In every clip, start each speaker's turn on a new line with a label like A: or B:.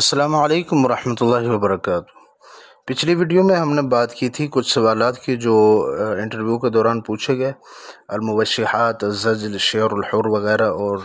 A: السلام علیکم ورحمۃ اللہ وبرکاتہ پچھلی ویڈیو میں ہم نے بات کی تھی کچھ سوالات کی جو انٹرویو کے دوران پوچھے گئے الموشحات زجل شعر الحر وغیرہ اور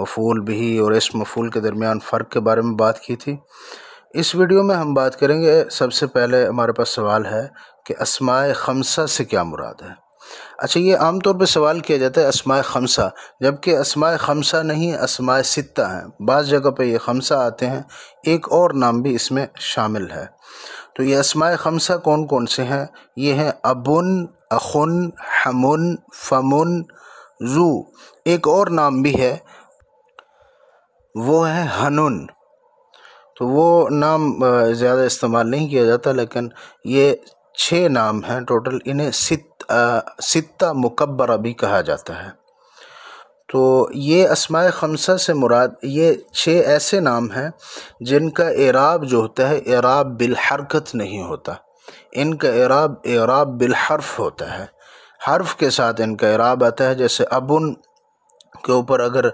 A: مفعول بھی اور اس مفعول کے درمیان فرق کے بارے میں بات کی تھی اس ویڈیو میں ہم بات کریں گے سب سے پہلے ہمارے پاس سوال ہے کہ اسماء خمسہ سے کیا مراد ہے اچھا یہ عام طور پہ سوال کیا جاتا ہے اسماع خمسہ جبکہ اسماء اسماع خمسہ نہیں اسماء ستہ ہیں بعض جگہ پہ یہ خمسہ آتے ہیں ایک اور نام بھی اس میں شامل ہے تو یہ اسماع خمسہ کون کون سے ہیں یہ ہیں ابن اخن حمن فمن زو ایک اور نام بھی ہے وہ ہے ہنن تو وہ نام زیادہ استعمال نہیں کیا جاتا لیکن یہ چھ نام ہیں ٹوٹل انہیں ستہ مکبرہ بھی کہا جاتا ہے تو یہ اسماع خمسہ سے مراد یہ چھ ایسے نام ہیں جن کا اعراب جو ہوتا ہے اعراب بالحرکت نہیں ہوتا ان کا اعراب اعراب بالحرف ہوتا ہے حرف کے ساتھ ان کا اعراب آتا ہے جیسے ابن کے اوپر اگر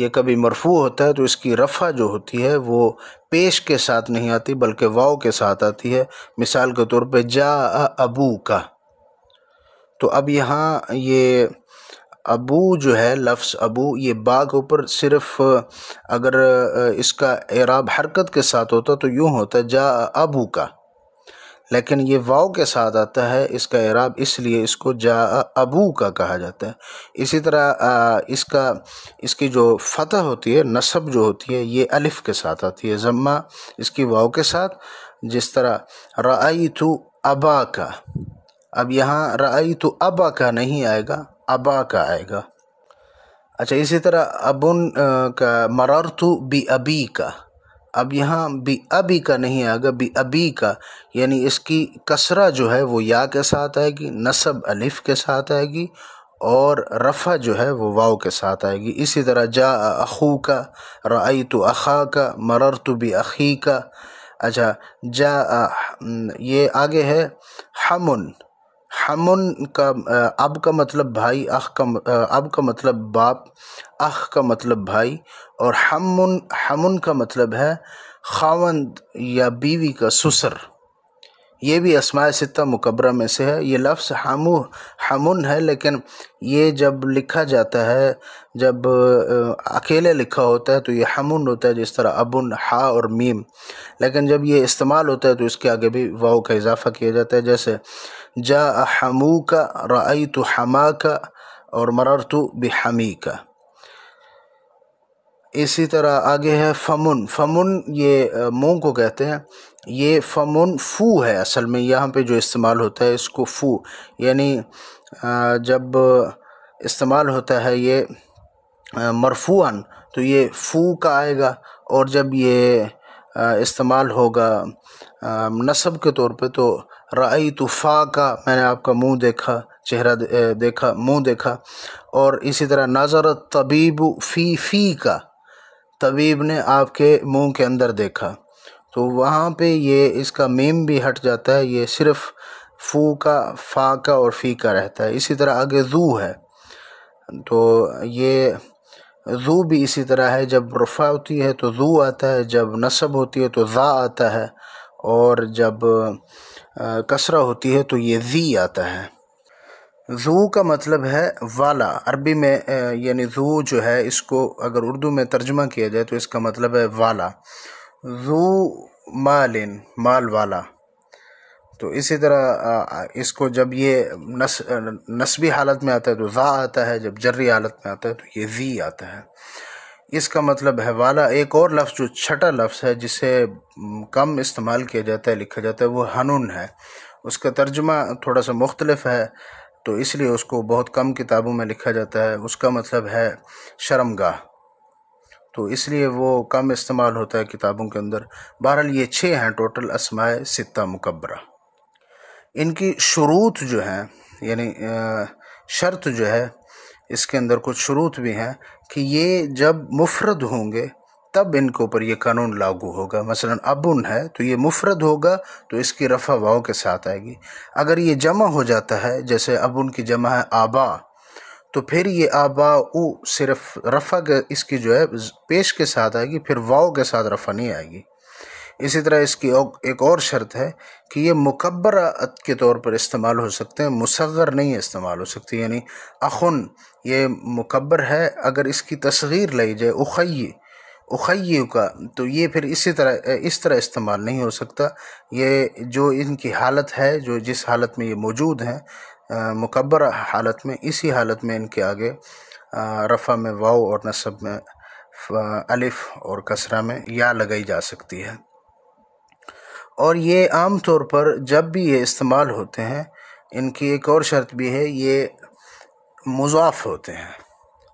A: یہ کبھی مرفوع ہوتا ہے تو اس کی رفع جو ہوتی ہے وہ پیش کے ساتھ نہیں آتی بلکہ واؤ کے ساتھ آتی ہے مثال کے طور پہ جا ابو کا تو اب یہاں یہ ابو جو ہے لفظ ابو یہ کے اوپر صرف اگر اس کا اعراب حرکت کے ساتھ ہوتا تو یوں ہوتا جا ابو کا لیکن یہ واؤ کے ساتھ آتا ہے اس کا اعراب اس لیے اس کو جا ابو کا کہا جاتا ہے اسی طرح اس کا اس کی جو فتح ہوتی ہے نصب جو ہوتی ہے یہ الف کے ساتھ آتی ہے ذمہ اس کی واؤ کے ساتھ جس طرح تو ابا کا اب یہاں رائی تو ابا کا نہیں آئے گا ابا کا آئے گا اچھا اسی طرح ابن کا مررتو بی ابی کا اب یہاں بی ابی کا نہیں آئے گا بی ابی کا یعنی اس کی کسرہ جو ہے وہ یا کے ساتھ آئے گی نصب الف کے ساتھ آئے گی اور رفع جو ہے وہ واو کے ساتھ آئے گی اسی طرح جا اخو کا رعی تو کا مررت اخی کا اچھا جا یہ آگے ہے حمن ہمن کا اب کا مطلب بھائی اخ کا اب کا مطلب باپ اخ کا مطلب بھائی اور ہمن ہمن کا مطلب ہے خاوند یا بیوی کا سسر یہ بھی اسماع ستہ مقبرہ میں سے ہے یہ لفظ ہمن ہے لیکن یہ جب لکھا جاتا ہے جب اکیلے لکھا ہوتا ہے تو یہ ہمن ہوتا ہے جس طرح ابن ہا اور میم لیکن جب یہ استعمال ہوتا ہے تو اس کے آگے بھی واؤ کا اضافہ کیا جاتا ہے جیسے جا احمو کا رعی تو حما کا اور مرر تو بحمی کا اسی طرح آگے ہے فمن فمن یہ مون کو کہتے ہیں یہ فمن فو ہے اصل میں یہاں پہ جو استعمال ہوتا ہے اس کو فو یعنی جب استعمال ہوتا ہے یہ مرفوان تو یہ فو کا آئے گا اور جب یہ استعمال ہوگا نصب کے طور پہ تو رعی تو فا کا میں نے آپ کا منہ دیکھا چہرہ دیکھا منہ دیکھا اور اسی طرح نظر طبیب فی فی کا طبیب نے آپ کے منہ کے اندر دیکھا تو وہاں پہ یہ اس کا میم بھی ہٹ جاتا ہے یہ صرف فو کا فا کا اور فی کا رہتا ہے اسی طرح آگے زو ہے تو یہ زو بھی اسی طرح ہے جب رفع ہوتی ہے تو زو آتا ہے جب نصب ہوتی ہے تو زا آتا ہے اور جب کسرہ ہوتی ہے تو یہ ذی آتا ہے زو کا مطلب ہے والا عربی میں یعنی زو جو ہے اس کو اگر اردو میں ترجمہ کیا جائے تو اس کا مطلب ہے والا زو مال مال والا تو اسی طرح اس کو جب یہ نسبی حالت میں آتا ہے تو زا آتا ہے جب جری حالت میں آتا ہے تو یہ زی آتا ہے اس کا مطلب ہے والا ایک اور لفظ جو چھٹا لفظ ہے جسے کم استعمال کیا جاتا ہے لکھا جاتا ہے وہ ہنون ہے اس کا ترجمہ تھوڑا سا مختلف ہے تو اس لیے اس کو بہت کم کتابوں میں لکھا جاتا ہے اس کا مطلب ہے شرم گاہ تو اس لیے وہ کم استعمال ہوتا ہے کتابوں کے اندر بہرحال یہ چھ ہیں ٹوٹل اسمائے ستہ مکبرہ ان کی شروط جو ہیں یعنی شرط جو ہے اس کے اندر کچھ شروط بھی ہیں کہ یہ جب مفرد ہوں گے تب ان کے اوپر یہ قانون لاگو ہوگا مثلا ابن ہے تو یہ مفرد ہوگا تو اس کی رفع واؤ کے ساتھ آئے گی اگر یہ جمع ہو جاتا ہے جیسے ابن کی جمع ہے آبا تو پھر یہ آبا او صرف رفع اس کی جو ہے پیش کے ساتھ آئے گی پھر واؤ کے ساتھ رفع نہیں آئے گی اسی طرح اس کی ایک اور شرط ہے کہ یہ مقبرت کے طور پر استعمال ہو سکتے ہیں مصغر نہیں استعمال ہو سکتی یعنی اخن یہ مقبر ہے اگر اس کی تصغیر لائی جائے اخی اخیو کا تو یہ پھر اسی طرح اس طرح استعمال نہیں ہو سکتا یہ جو ان کی حالت ہے جو جس حالت میں یہ موجود ہیں مکبر حالت میں اسی حالت میں ان کے آگے رفع میں واؤ اور نصب میں الف اور کسرہ میں یا لگائی جا سکتی ہے اور یہ عام طور پر جب بھی یہ استعمال ہوتے ہیں ان کی ایک اور شرط بھی ہے یہ مضاف ہوتے ہیں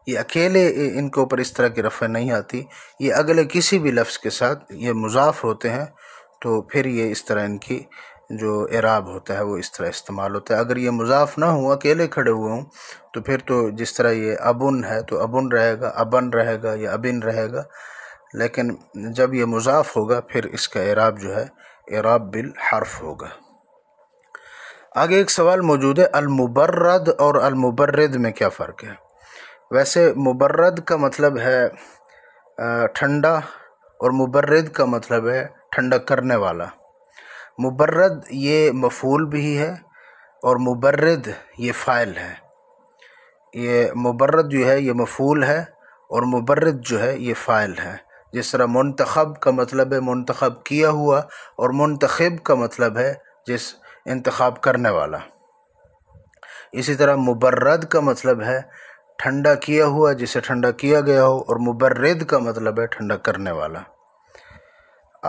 A: یہ اکیلے ان کے اوپر اس طرح کی رفع نہیں آتی یہ اگلے کسی بھی لفظ کے ساتھ یہ مضاف ہوتے ہیں تو پھر یہ اس طرح ان کی جو اعراب ہوتا ہے وہ اس طرح استعمال ہوتا ہے اگر یہ مضاف نہ ہوں اکیلے کھڑے ہوئے ہوں تو پھر تو جس طرح یہ ابن ہے تو ابن رہے گا ابن رہے گا یا ابن رہے گا لیکن جب یہ مضاف ہوگا پھر اس کا اعراب جو ہے اعراب بالحرف ہوگا آگے ایک سوال موجود ہے المبرد اور المبرد میں کیا فرق ہے ویسے مبرد کا مطلب ہے ٹھنڈا اور مبرد کا مطلب ہے ٹھنڈا کرنے والا مبرد یہ مفول بھی ہے اور مبرد یہ فائل ہے یہ مبرد جو ہے یہ مفول ہے اور مبرد جو ہے یہ فائل ہے جس طرح منتخب کا مطلب ہے منتخب کیا ہوا اور منتخب کا مطلب ہے جس انتخاب کرنے والا اسی طرح مبرد کا مطلب ہے ٹھنڈا کیا ہوا جسے ٹھنڈا کیا گیا ہو اور مبرد کا مطلب ہے ٹھنڈا کرنے والا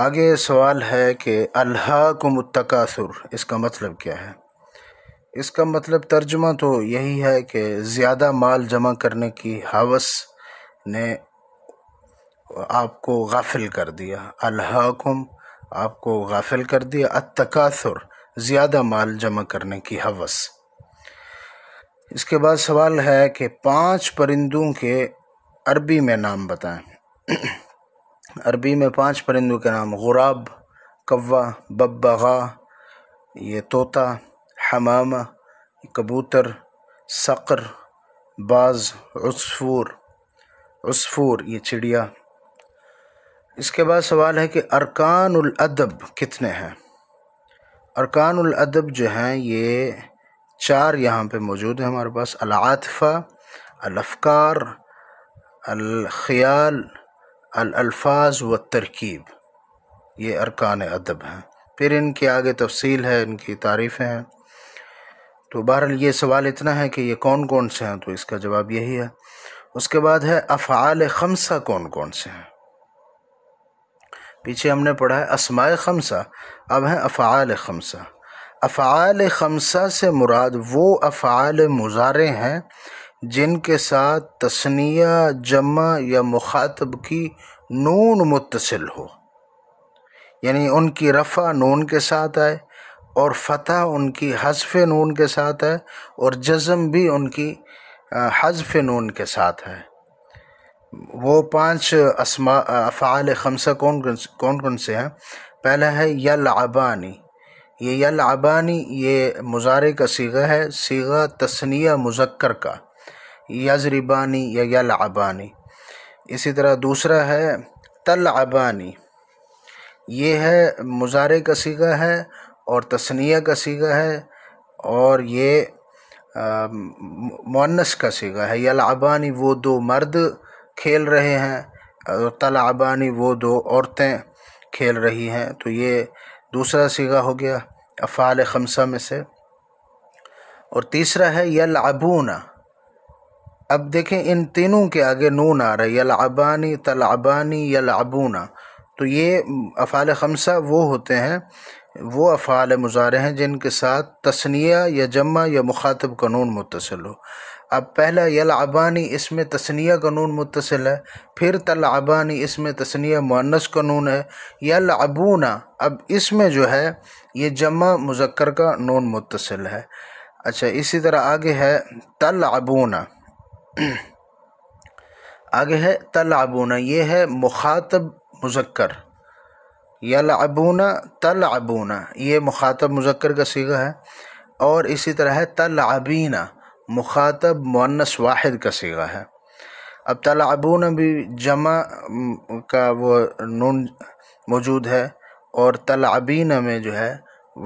A: آگے سوال ہے کہ اللہ کو متقاثر اس کا مطلب کیا ہے اس کا مطلب ترجمہ تو یہی ہے کہ زیادہ مال جمع کرنے کی حوث نے آپ کو غافل کر دیا الحاکم آپ کو غافل کر دیا التکاثر زیادہ مال جمع کرنے کی حوث اس کے بعد سوال ہے کہ پانچ پرندوں کے عربی میں نام بتائیں عربی میں پانچ پرندوں کے نام غراب کوا ببغا یہ طوطا حمامہ کبوتر سقر باز عصفور عصفور یہ چڑیا اس کے بعد سوال ہے کہ ارکان الادب کتنے ہیں ارکان الادب جو ہیں یہ چار یہاں پہ موجود ہیں ہمارے پاس العاطفہ الافکار الخیال الالفاظ و ترکیب یہ ارکان ادب ہیں پھر ان کے آگے تفصیل ہے ان کی تعریفیں ہیں تو بہرحال یہ سوال اتنا ہے کہ یہ کون کون سے ہیں تو اس کا جواب یہی ہے اس کے بعد ہے افعال خمسہ کون کون سے ہیں پیچھے ہم نے پڑھا ہے اسماء خمسہ اب ہیں افعال خمسہ افعال خمسہ سے مراد وہ افعال مزارے ہیں جن کے ساتھ تصنیہ جمع یا مخاطب کی نون متصل ہو یعنی ان کی رفع نون کے ساتھ آئے اور فتح ان کی حذف نون کے ساتھ ہے اور جزم بھی ان کی حذف نون کے ساتھ ہے وہ پانچ افعال خمسہ کون کون کون سے ہیں پہلا ہے یلعبانی یہ یلعبانی یہ مضارے کا سیغہ ہے سیغہ تسنیہ مذکر کا یزربانی یا یلعبانی اسی طرح دوسرا ہے تلعبانی یہ ہے مضارے کا سیغہ ہے اور تسنیہ کا سیغہ ہے اور یہ مونس کا سیغہ ہے یلعبانی وہ دو مرد کھیل رہے ہیں تل وہ دو عورتیں کھیل رہی ہیں تو یہ دوسرا سیغہ ہو گیا افعال خمسہ میں سے اور تیسرا ہے یلعبون اب دیکھیں ان تینوں کے آگے نون آ رہا ہے یلعبانی ابانی تل تو یہ افعال خمسہ وہ ہوتے ہیں وہ افعال مظاہرے ہیں جن کے ساتھ تصنیہ یا جمع یا مخاطب قانون متصل ہو اب پہلا یلعبانی اس میں تسنیہ قانون متصل ہے پھر تلعبانی اس میں تسنیہ معنس قانون ہے یلعبونا اب اس میں جو ہے یہ جمع مذکر کا نون متصل ہے اچھا اسی طرح آگے ہے تلعبونا آگے ہے تلعبونا یہ ہے مخاطب مذکر یلعبونا تلعبونا یہ مخاطب مذکر کا سیغہ ہے اور اسی طرح ہے تلعبینہ مخاطب مونس واحد کا سیغہ ہے اب تلعبون بھی جمع کا وہ نون موجود ہے اور تلعبین میں جو ہے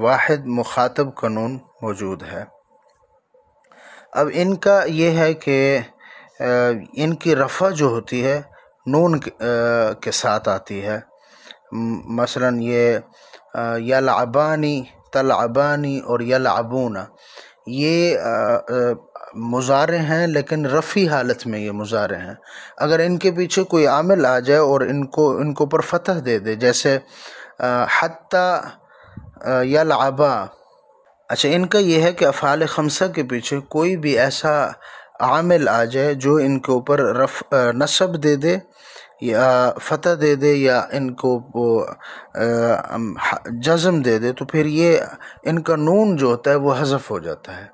A: واحد مخاطب کا نون موجود ہے اب ان کا یہ ہے کہ ان کی رفع جو ہوتی ہے نون کے ساتھ آتی ہے مثلا یہ یلعبانی تلعبانی اور یلعبون یہ مزارے ہیں لیکن رفی حالت میں یہ مزارے ہیں اگر ان کے پیچھے کوئی عامل آ جائے اور ان کو ان کو اوپر فتح دے دے جیسے حتیٰ یا لعبا اچھا ان کا یہ ہے کہ افعال خمسہ کے پیچھے کوئی بھی ایسا عامل آ جائے جو ان کے اوپر رف نصب دے دے یا فتح دے دے یا ان کو جزم دے دے تو پھر یہ ان کا نون جو ہوتا ہے وہ حذف ہو جاتا ہے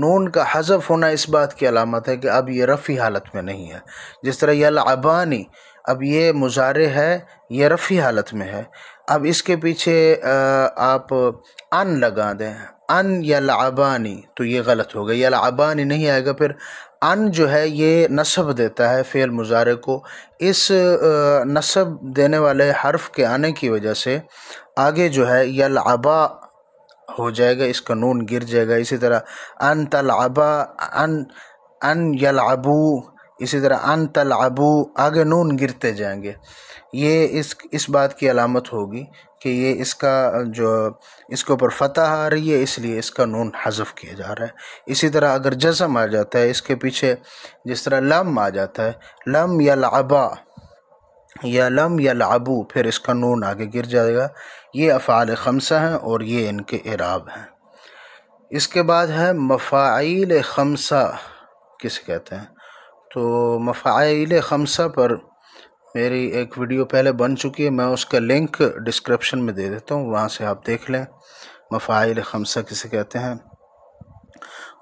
A: نون کا حذف ہونا اس بات کی علامت ہے کہ اب یہ رفی حالت میں نہیں ہے جس طرح یہ اب یہ مزارے ہے یہ رفی حالت میں ہے اب اس کے پیچھے آپ ان لگا دیں ان یا لعبانی تو یہ غلط ہوگا یا لعبانی نہیں آئے گا پھر ان جو ہے یہ نصب دیتا ہے فعل مزارے کو اس نصب دینے والے حرف کے آنے کی وجہ سے آگے جو ہے یا ہو جائے گا اس کا نون گر جائے گا اسی طرح ان تلعبا ان ان یلعبو اسی طرح ان تلعبو آگے نون گرتے جائیں گے یہ اس اس بات کی علامت ہوگی کہ یہ اس کا جو اس کے اوپر فتح آ رہی ہے اس لیے اس کا نون حذف کیا جا رہا ہے اسی طرح اگر جزم آ جاتا ہے اس کے پیچھے جس طرح لم آ جاتا ہے لم یا یا لم یا پھر اس کا نون آگے گر جائے گا یہ افعال خمسہ ہیں اور یہ ان کے اعراب ہیں اس کے بعد ہے مفاعیل خمسہ کسے کہتے ہیں تو مفعائل خمسہ پر میری ایک ویڈیو پہلے بن چکی ہے میں اس کا لنک ڈسکرپشن میں دے دیتا ہوں وہاں سے آپ دیکھ لیں مفعائل خمسہ کسے کہتے ہیں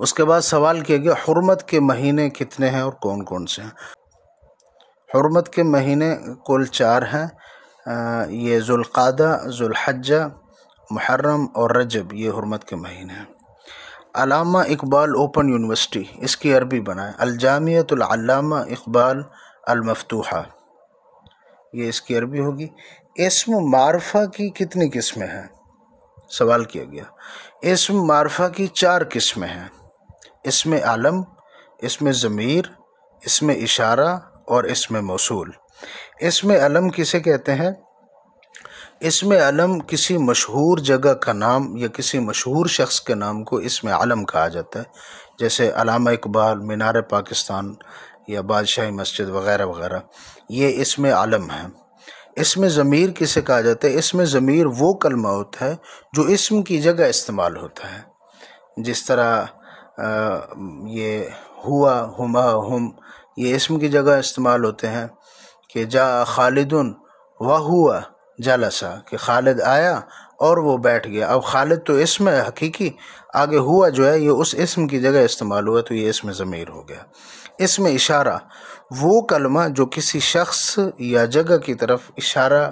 A: اس کے بعد سوال کیا گیا حرمت کے مہینے کتنے ہیں اور کون کون سے ہیں حرمت کے مہینے کل چار ہیں یہ ذوالقادہ ذوالحجہ محرم اور رجب یہ حرمت کے مہینے ہیں علامہ اقبال اوپن یونیورسٹی اس کی عربی بنائیں الجامعت العلامہ اقبال المفتوحہ یہ اس کی عربی ہوگی اسم معرفہ کی کتنی قسمیں ہیں سوال کیا گیا اسم معرفہ کی چار قسمیں ہیں اسم عالم اسم ضمیر اسم اشارہ اور اسم موصول اسم علم کسے کہتے ہیں اس میں علم کسی مشہور جگہ کا نام یا کسی مشہور شخص کے نام کو اس میں علم کہا جاتا ہے جیسے علامہ اقبال مینار پاکستان یا بادشاہی مسجد وغیرہ وغیرہ یہ اس میں علم ہے اس میں ضمیر کسے کہا جاتا ہے اس میں ضمیر وہ کلمہ ہوتا ہے جو اسم کی جگہ استعمال ہوتا ہے جس طرح یہ ہوا ہما ہم یہ اسم کی جگہ استعمال ہوتے ہیں کہ جا خالدن وہ ہوا جلسا کہ خالد آیا اور وہ بیٹھ گیا اب خالد تو اسم ہے حقیقی آگے ہوا جو ہے یہ اس اسم کی جگہ استعمال ہوا تو یہ اسم ضمیر ہو گیا اس میں اشارہ وہ کلمہ جو کسی شخص یا جگہ کی طرف اشارہ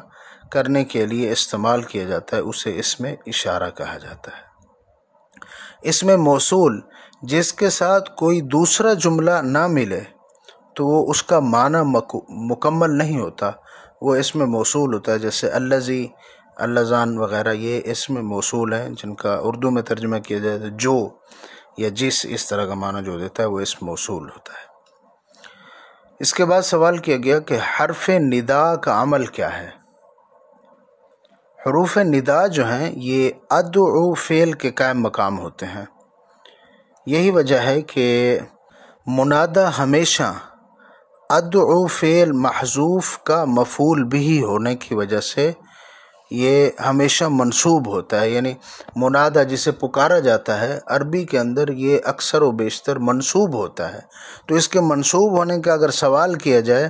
A: کرنے کے لیے استعمال کیا جاتا ہے اسے اس میں اشارہ کہا جاتا ہے اس میں موصول جس کے ساتھ کوئی دوسرا جملہ نہ ملے تو وہ اس کا معنی مکمل نہیں ہوتا وہ اس میں موصول ہوتا ہے جیسے الزی الزان وغیرہ یہ اس میں موصول ہیں جن کا اردو میں ترجمہ کیا جائے تو جو یا جس اس طرح کا معنی جو دیتا ہے وہ اس میں موصول ہوتا ہے اس کے بعد سوال کیا گیا کہ حرف ندا کا عمل کیا ہے حروف ندا جو ہیں یہ ادعو فعل کے قائم مقام ہوتے ہیں یہی وجہ ہے کہ منادہ ہمیشہ ادعو فعل محضوف کا مفعول بھی ہونے کی وجہ سے یہ ہمیشہ منصوب ہوتا ہے یعنی منادہ جسے پکارا جاتا ہے عربی کے اندر یہ اکثر و بیشتر منصوب ہوتا ہے تو اس کے منصوب ہونے کا اگر سوال کیا جائے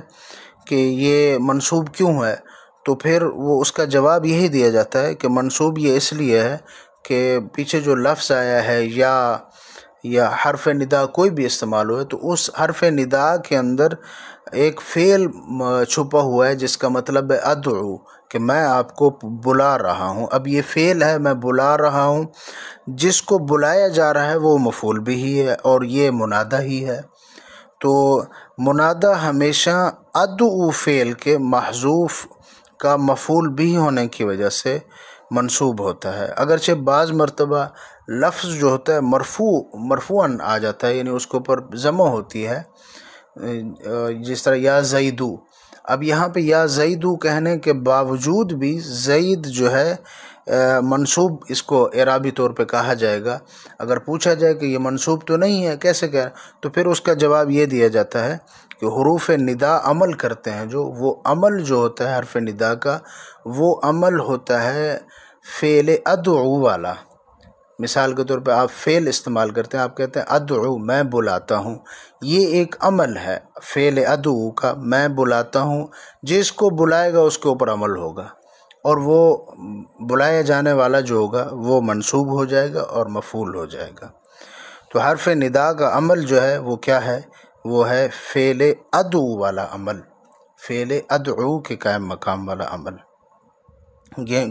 A: کہ یہ منصوب کیوں ہے تو پھر وہ اس کا جواب یہی دیا جاتا ہے کہ منصوب یہ اس لیے ہے کہ پیچھے جو لفظ آیا ہے یا یا حرف ندا کوئی بھی استعمال ہوئے تو اس حرف ندا کے اندر ایک فعل چھپا ہوا ہے جس کا مطلب ہے ادعو کہ میں آپ کو بلا رہا ہوں اب یہ فیل ہے میں بلا رہا ہوں جس کو بلایا جا رہا ہے وہ مفول بھی ہی ہے اور یہ منادہ ہی ہے تو منادہ ہمیشہ ادعو فیل کے محضوف کا مفول بھی ہونے کی وجہ سے منصوب ہوتا ہے اگرچہ بعض مرتبہ لفظ جو ہوتا ہے مرفوع مرفوعاً آ جاتا ہے یعنی اس کے اوپر ضمع ہوتی ہے جس طرح یا زیدو اب یہاں پہ یا زیدو کہنے کے باوجود بھی زید جو ہے منصوب اس کو عرابی طور پہ کہا جائے گا اگر پوچھا جائے کہ یہ منصوب تو نہیں ہے کیسے کہہ تو پھر اس کا جواب یہ دیا جاتا ہے کہ حروف ندا عمل کرتے ہیں جو وہ عمل جو ہوتا ہے حرف ندا کا وہ عمل ہوتا ہے فعل ادعو والا مثال کے طور پہ آپ فعل استعمال کرتے ہیں آپ کہتے ہیں ادعو میں بلاتا ہوں یہ ایک عمل ہے فعل ادعو کا میں بلاتا ہوں جس کو بلائے گا اس کے اوپر عمل ہوگا اور وہ بلائے جانے والا جو ہوگا وہ منصوب ہو جائے گا اور مفعول ہو جائے گا تو حرف ندا کا عمل جو ہے وہ کیا ہے وہ ہے فعل ادعو والا عمل فعل ادعو کے قائم مقام والا عمل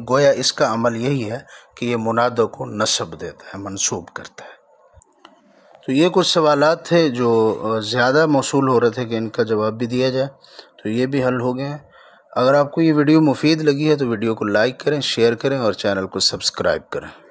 A: گویا اس کا عمل یہی ہے کہ یہ منادوں کو نصب دیتا ہے منصوب کرتا ہے تو یہ کچھ سوالات تھے جو زیادہ موصول ہو رہے تھے کہ ان کا جواب بھی دیا جائے تو یہ بھی حل ہو گئے ہیں اگر آپ کو یہ ویڈیو مفید لگی ہے تو ویڈیو کو لائک کریں شیئر کریں اور چینل کو سبسکرائب کریں